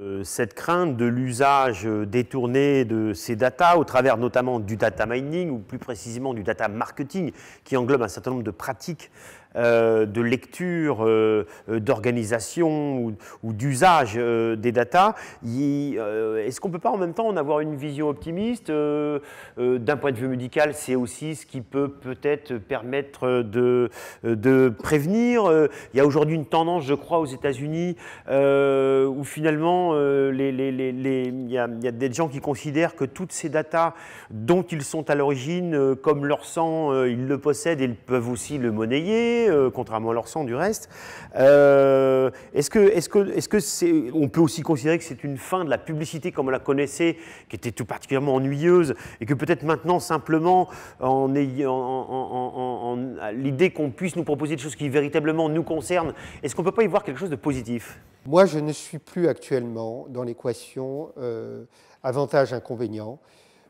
Euh, cette crainte de l'usage euh, détourné de ces datas au travers notamment du data mining ou plus précisément du data marketing qui englobe un certain nombre de pratiques euh, de lecture, euh, euh, d'organisation ou, d'usage des data, est-ce qu'on ne peut pas en même temps en avoir une vision optimiste D'un point de vue médical, c'est aussi ce qui peut peut-être permettre de, prévenir. Il y a aujourd'hui une tendance, je crois, aux États-Unis où finalement il y, a des gens qui considèrent que toutes ces data dont ils sont à l'origine, comme leur sang, ils le possèdent et ils peuvent aussi le monnayer euh, contrairement à leur sang du reste. Euh, est-ce que, est-ce que, est-ce que c'est, on peut aussi considérer que c'est une fin de la publicité comme on la connaissait, qui était tout particulièrement ennuyeuse, et que peut-être maintenant simplement en, ayant, en, l'idée qu'on puisse nous proposer des choses qui véritablement nous concernent, est-ce qu'on peut pas y voir quelque chose de positif Moi, je ne suis plus actuellement dans l'équation euh, avantage-inconvénient.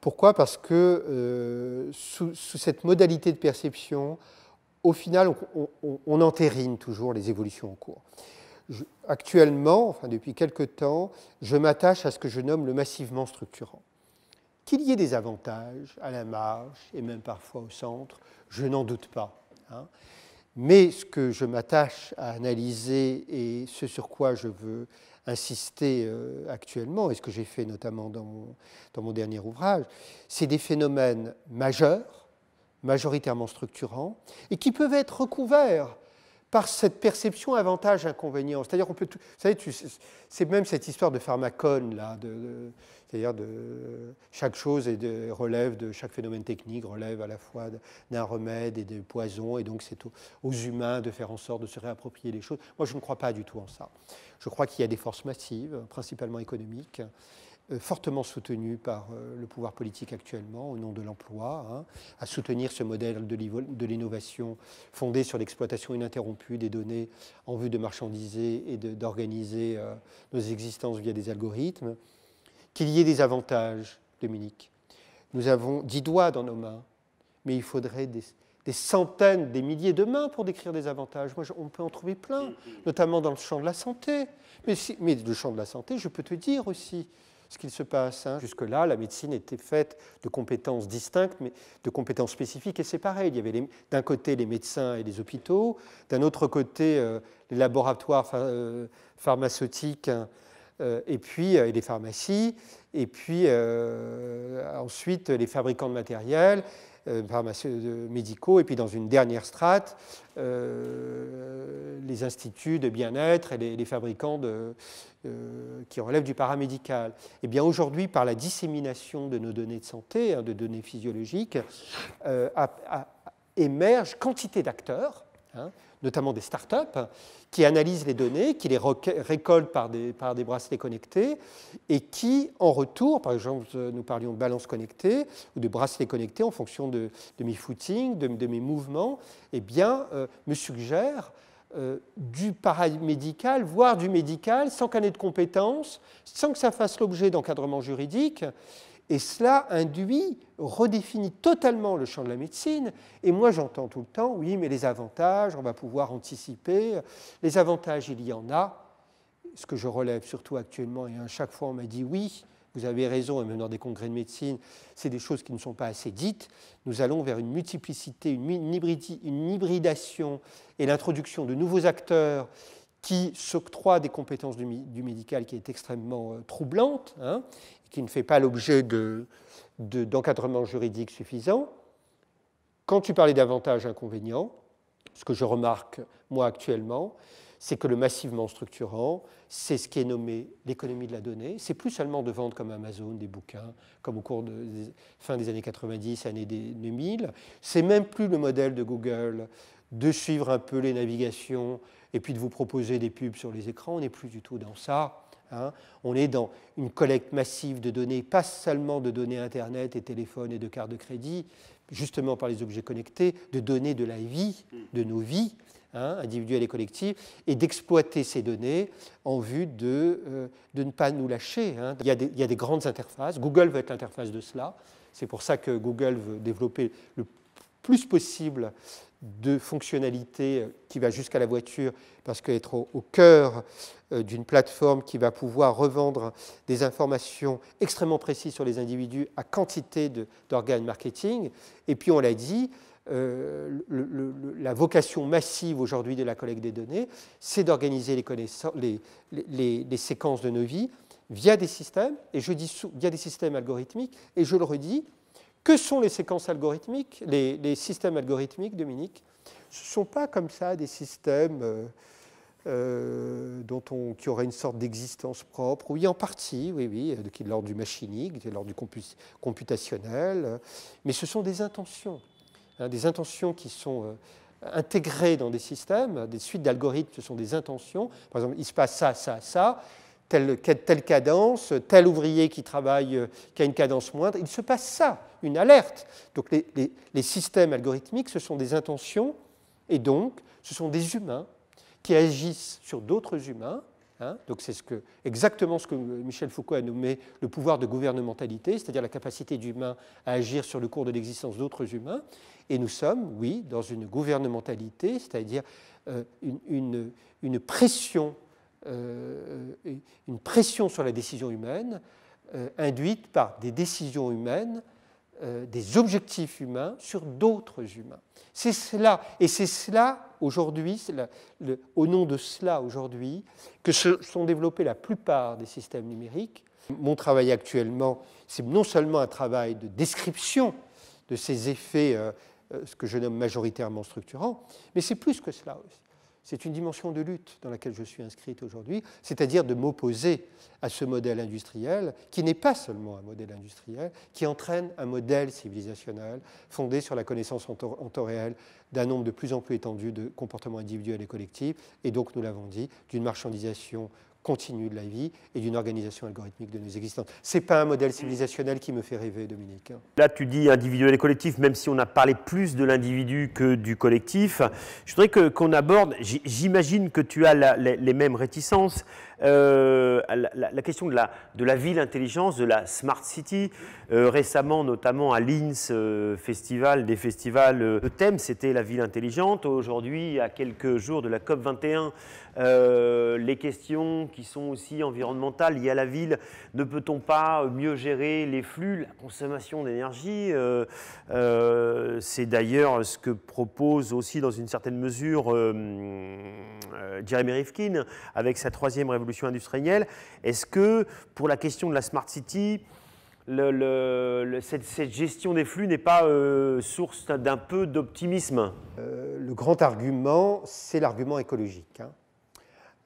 Pourquoi Parce que sous, cette modalité de perception, au final, on, on, entérine toujours les évolutions en cours. actuellement, depuis quelque temps, je m'attache à ce que je nomme le massivement structurant. Qu'il y ait des avantages à la marge et même parfois au centre, je n'en doute pas. Hein. Mais ce que je m'attache à analyser et ce sur quoi je veux insister euh, actuellement, et ce que j'ai fait notamment dans mon dernier ouvrage, c'est des phénomènes majeurs majoritairement structurants, et qui peuvent être recouverts par cette perception avantage-inconvénient. C'est-à-dire, on peut, vous savez, c'est même cette histoire de pharmacone, là, de, c'est-à-dire de chaque chose est de, relève de chaque phénomène technique, relève à la fois d'un remède et de poison, et donc c'est aux, humains de faire en sorte de se réapproprier les choses. Moi, je ne crois pas du tout en ça. Je crois qu'il y a des forces massives, principalement économiques, euh, fortement soutenu par euh, le pouvoir politique actuellement au nom de l'emploi, hein, à soutenir ce modèle de l'innovation fondé sur l'exploitation ininterrompue des données en vue de marchandiser et d'organiser euh, nos existences via des algorithmes, qu'il y ait des avantages, Dominique. Nous avons dix doigts dans nos mains, mais il faudrait des, centaines, des milliers de mains pour décrire des avantages. Moi, on peut en trouver plein, notamment dans le champ de la santé. Mais, mais le champ de la santé, je peux te dire aussi, ce qu'il se passe. Hein. Jusque-là, la médecine était faite de compétences distinctes, mais de compétences spécifiques, et séparées. Il y avait d'un côté les médecins et les hôpitaux, d'un autre côté euh, les laboratoires euh, pharmaceutiques euh, et puis et les pharmacies, et puis ensuite les fabricants de matériel, euh, euh, médicaux, et puis dans une dernière strate, euh, les instituts de bien-être et les, fabricants qui relèvent du paramédical. Eh bien aujourd'hui, par la dissémination de nos données de santé, hein, de données physiologiques, émergent quantité d'acteurs Hein, notamment des start-up, qui analysent les données, qui les récoltent par des, bracelets connectés, et qui, en retour, par exemple, nous parlions de balance connectée ou de bracelets connectés en fonction de, mes footings, de, mes mouvements, eh bien, euh, me suggèrent euh, du du médical, voire du médical, sans qu'un ait de compétences, sans que ça fasse l'objet d'encadrement juridique. Et cela induit, redéfinit totalement le champ de la médecine. Et moi, j'entends tout le temps, oui, mais les avantages, on va pouvoir anticiper. Les avantages, il y en a. Ce que je relève surtout actuellement, et à chaque fois on m'a dit oui, vous avez raison, et même dans des congrès de médecine, c'est des choses qui ne sont pas assez dites. Nous allons vers une multiplicité, une, hybridation et l'introduction de nouveaux acteurs qui s'octroient des compétences du, médical qui est extrêmement euh, troublante, hein, qui ne fait pas l'objet d'encadrement juridiques juridique suffisant. Quand tu parlais d'avantages inconvénients, ce que je remarque moi actuellement, c'est que le massivement structurant, c'est ce qui est nommé l'économie de la donnée. C'est plus seulement de vendre comme Amazon des bouquins, comme au cours de des, fin des années 90, années 2000. C'est même plus le modèle de Google de suivre un peu les navigations et puis de vous proposer des pubs sur les écrans. On n'est plus du tout dans ça. Hein. On est dans une collecte massive de données, pas seulement de données Internet et téléphone et de cartes de crédit, justement par les objets connectés, de donner de la vie, de nos vies, hein, individuelles et collectives, et d'exploiter ces données en vue de, euh, de ne pas nous lâcher. Hein. Il, y a des, il, y a des, grandes interfaces. Google veut être l'interface de cela. C'est pour ça que Google veut développer le plus possible de fonctionnalités euh, qui va jusqu'à la voiture, parce qu'être au, au cœur euh, d'une plateforme qui va pouvoir revendre des informations extrêmement précises sur les individus à quantité d'organes marketing. Et puis, on l'a dit, euh, la vocation massive aujourd'hui de la collecte des données, c'est d'organiser les, les, les, séquences de nos vies via des systèmes, et je dis via des systèmes algorithmiques, et je le redis, que sont les séquences algorithmiques, les, systèmes algorithmiques, Dominique Ce ne sont pas comme ça des systèmes euh, euh, dont on, qui auraient une sorte d'existence propre. Oui, en partie, oui, oui, euh, qui de l'ordre du machinique, de l'ordre du computationnel, mais ce sont des intentions, hein, des intentions qui sont... intégrées dans des systèmes, des suites d'algorithmes, ce sont des intentions. Par exemple, il se passe ça, ça, ça telle, cadence, tel ouvrier qui travaille, euh, qui a une cadence moindre. Il se passe ça, une alerte. Donc les, systèmes algorithmiques, ce sont des intentions, et donc ce sont des humains qui agissent sur d'autres humains. Hein. donc c'est ce que, exactement ce que Michel Foucault a nommé le pouvoir de gouvernementalité, c'est-à-dire la capacité d'humains à agir sur le cours de l'existence d'autres humains. Et nous sommes, oui, dans une gouvernementalité, c'est-à-dire euh, une, une, une pression euh, euh, une pression sur la décision humaine euh, induite par des décisions humaines, des objectifs humains sur d'autres humains. C'est cela, et c'est cela aujourd'hui, au nom de cela aujourd'hui, que se sont développés la plupart des systèmes numériques. Mon travail actuellement, c'est non seulement un travail de description de ces effets, ce que je nomme majoritairement structurants, mais c'est plus que cela aussi. C'est une dimension de lutte dans laquelle je suis inscrite aujourd'hui, c'est-à-dire de m'opposer à ce modèle industriel qui n'est pas seulement un modèle industriel, qui entraîne un modèle civilisationnel fondé sur la connaissance en temps réel d'un nombre de plus en plus étendu de comportements individuels et collectifs, et donc, nous l'avons dit, d'une marchandisation continue de la vie et d'une organisation algorithmique de nos existants. Ce n'est pas un modèle civilisationnel qui me fait rêver, Dominique. Hein. Là, tu dis individuel et collectif, même si on a parlé plus de l'individu que du collectif. Je voudrais que, qu'on aborde, j'imagine que tu as les mêmes réticences, euh, la, question de la, ville intelligence, de la smart city. Euh, récemment, notamment à l'INS euh, Festival, des festivals, le thème c'était la ville intelligente. Aujourd'hui, à quelques jours de la COP 21, les questions qui sont aussi environnementales liées à la ville. Ne peut-on pas mieux gérer les flux, la consommation d'énergie euh, euh, C'est d'ailleurs ce que propose aussi dans une certaine mesure euh, Jeremy Rifkin avec sa troisième révolution industrielle. Est-ce que pour la question de la Smart City, cette, gestion des flux n'est pas source d'un peu d'optimisme Le grand argument, c'est l'argument écologique. Hein.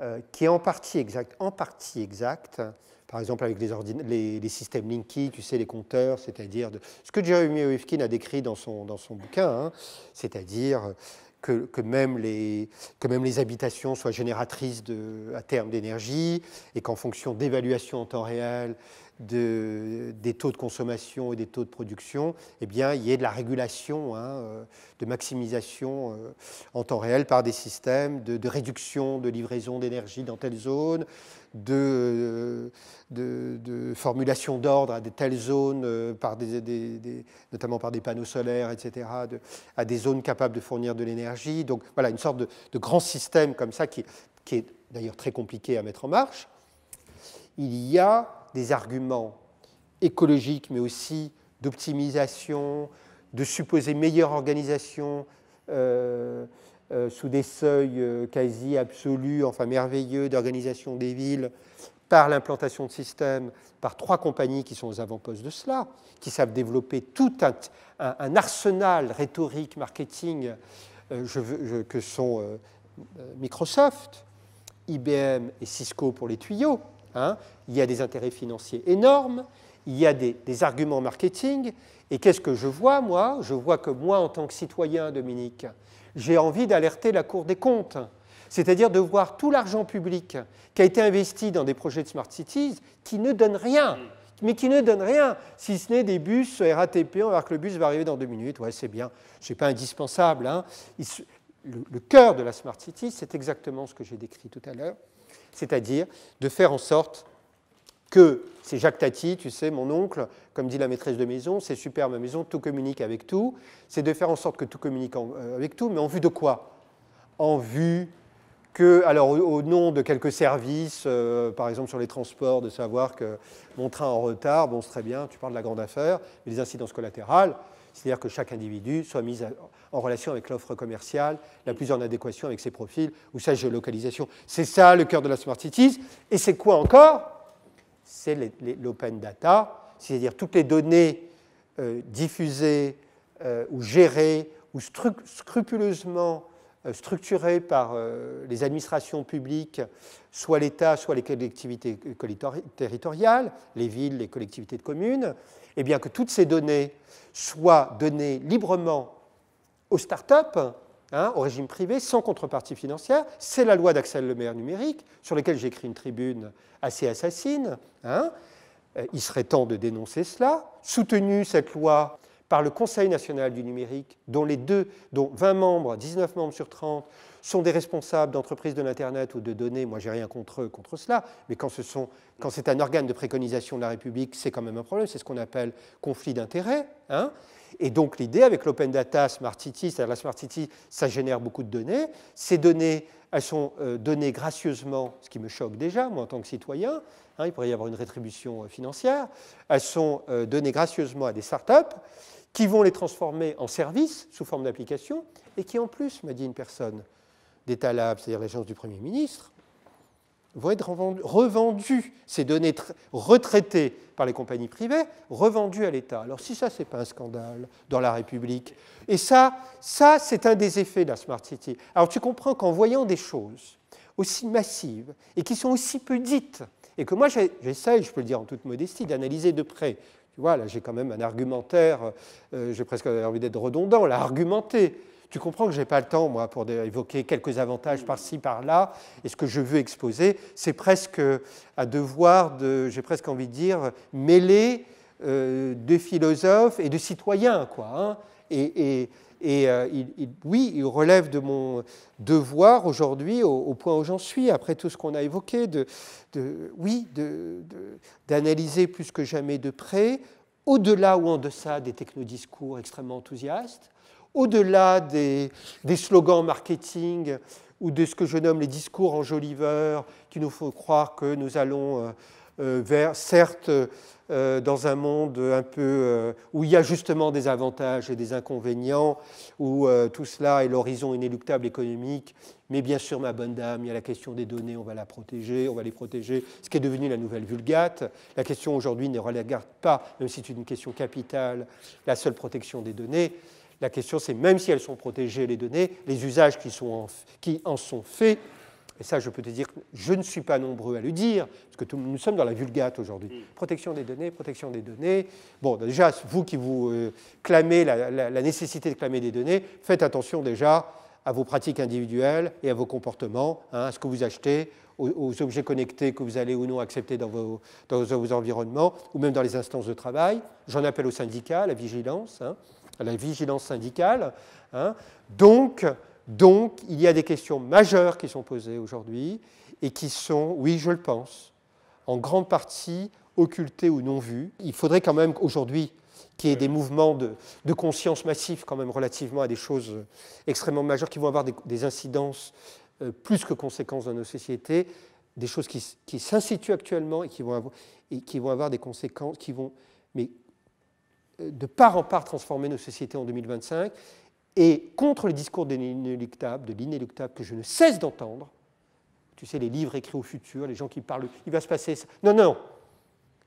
Euh, qui est en partie exact, en partie exacte, par exemple avec les, systèmes Linky, tu sais, les compteurs, c'est-à-dire ce que Jeremy Rifkin a décrit dans son, dans son bouquin, hein, c'est-à-dire que, même les, que même les habitations soient génératrices de, à terme d'énergie et qu'en fonction d'évaluation en temps réel de, des taux de consommation et des taux de production, eh bien, il y ait de la régulation, hein, euh, de maximisation euh, en temps réel par des systèmes, de, réduction de livraison d'énergie dans telle zone, de, euh, de, formulation d'ordre à telle telles zones, par des, notamment par des panneaux solaires, etc., à des zones capables de fournir de l'énergie. Donc voilà, une sorte de, grand système comme ça qui, qui est d'ailleurs très compliqué à mettre en marche. Il y a des arguments écologiques, mais aussi d'optimisation, de supposer meilleure organisation euh, euh, sous des seuils euh, quasi absolus, enfin merveilleux, d'organisation des villes par l'implantation de systèmes, par trois compagnies qui sont aux avant-postes de cela, qui savent développer tout un, arsenal rhétorique, marketing je que sont Microsoft, IBM et Cisco pour les tuyaux, Hein. il y a des intérêts financiers énormes, il y a des, arguments marketing. Et qu'est-ce que je vois, moi Je vois que moi, en tant que citoyen, Dominique, j'ai envie d'alerter la Cour des comptes. C'est-à-dire de voir tout l'argent public qui a été investi dans des projets de smart cities qui ne donne rien mais qui ne donne rien, si ce n'est des bus RATP, on va voir que le bus va arriver dans deux minutes, ouais c'est bien, c'est pas indispensable. Hein. Le, le cœur de la Smart City, c'est exactement ce que j'ai décrit tout à l'heure, c'est-à-dire de faire en sorte que, c'est Jacques Tati, tu sais, mon oncle, comme dit la maîtresse de maison, c'est super ma maison, tout communique avec tout, c'est de faire en sorte que tout communique euh, avec tout, mais en vue de quoi En vue que, alors au, nom de quelques services, euh, par exemple sur les transports, de savoir que mon train en retard, bon c'est très bien, tu parles de la grande affaire, mais les incidences collatérales, c'est-à-dire que chaque individu soit mis en relation avec l'offre commerciale la plus en adéquation avec ses profils ou sa géolocalisation. C'est ça le cœur de la Smart Cities. Et c'est quoi encore C'est l'open data, c'est-à-dire toutes les données euh, diffusées euh, ou gérées ou scrupuleusement euh, structurées par les administrations publiques, soit l'État, soit les collectivités territoriales, les villes, les collectivités de communes, eh bien, que toutes ces données soient données librement aux startups, up hein, au régime privé, sans contrepartie financière. C'est la loi d'Axel Maire numérique, sur laquelle j'ai écrit une tribune assez assassine. Hein. Euh, il serait temps de dénoncer cela. Soutenue cette loi par le Conseil national du numérique, dont, les deux, dont 20 membres, 19 membres sur 30, sont des responsables d'entreprises de l'Internet ou de données, moi j'ai rien contre eux, contre cela, mais quand c'est un organe de préconisation de la République, c'est quand même un problème, c'est ce qu'on appelle conflit d'intérêts. Hein. et donc l'idée avec l'open data Smart City, c'est-à-dire la Smart City, ça génère beaucoup de données. Ces données, elles sont euh, données gracieusement, ce qui me choque déjà, moi en tant que citoyen, hein, il pourrait y avoir une rétribution euh, financière, elles sont euh, données gracieusement à des startups qui vont les transformer en services sous forme d'applications et qui en plus, m'a dit une personne, détat lab c'est-à-dire l'agence du Premier ministre, vont être revendues, ces données retraitées par les compagnies privées, revendues à l'État. Alors si ça, ce n'est pas un scandale dans la République. Et ça, ça c'est un des effets de la Smart City. Alors tu comprends qu'en voyant des choses aussi massives et qui sont aussi peu dites, et que moi j'essaye, je peux le dire en toute modestie, d'analyser de près. Tu vois, là j'ai quand même un argumentaire, euh, j'ai presque envie d'être redondant, l'argumenter, argumenté tu comprends que je n'ai pas le temps, moi, pour évoquer quelques avantages par-ci, par-là. Et ce que je veux exposer, c'est presque un devoir de, j'ai presque envie de dire, mêler euh, de philosophes et de citoyens, quoi. Hein. Et, euh, oui, il relève de mon devoir aujourd'hui, au, point où j'en suis, après tout ce qu'on a évoqué, de, oui, d'analyser plus que jamais de près, au-delà ou en deçà des technodiscours extrêmement enthousiastes, au-delà des, slogans marketing ou de ce que je nomme les discours enjoliveurs qui nous font croire que nous allons euh, euh, vers, certes, euh, dans un monde un peu où il y a justement des avantages et des inconvénients, où tout cela est l'horizon inéluctable économique, mais bien sûr, ma bonne dame, il y a la question des données, on va la protéger, on va les protéger, ce qui est devenu la nouvelle vulgate. La question aujourd'hui ne regarde pas, même si c'est une question capitale, la seule protection des données la question, c'est même si elles sont protégées, les données, les usages qui, en, sont faits, et ça, je peux te dire, que je ne suis pas nombreux à le dire, parce que nous sommes dans la vulgate aujourd'hui. Mm. Protection des données, protection des données. Bon, déjà, vous qui vous euh, clamez la, nécessité de clamer des données, faites attention déjà à vos pratiques individuelles et à vos comportements, hein, à ce que vous achetez, aux, objets connectés que vous allez ou non accepter dans vos, environnements, ou même dans les instances de travail. J'en appelle au syndicat, à la vigilance. Hein à la vigilance syndicale. Hein. Donc, donc, il y a des questions majeures qui sont posées aujourd'hui et qui sont, oui, je le pense, en grande partie occultées ou non vues. Il faudrait quand même aujourd'hui qu'il y ait des mouvements de, conscience massifs quand même relativement à des choses extrêmement majeures qui vont avoir des, incidences euh, plus que conséquences dans nos sociétés, des choses qui, qui s'instituent actuellement et qui vont avoir, et qui vont avoir des conséquences qui vont, mais de part en part transformer nos sociétés en 2025 et contre les discours de l'inéluctable, que je ne cesse d'entendre, tu sais, les livres écrits au futur, les gens qui parlent, il va se passer ça. Non, non,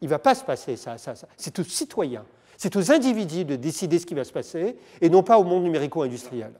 il ne va pas se passer ça, ça, ça. C'est aux citoyens, c'est aux individus de décider ce qui va se passer et non pas au monde numérico-industriel.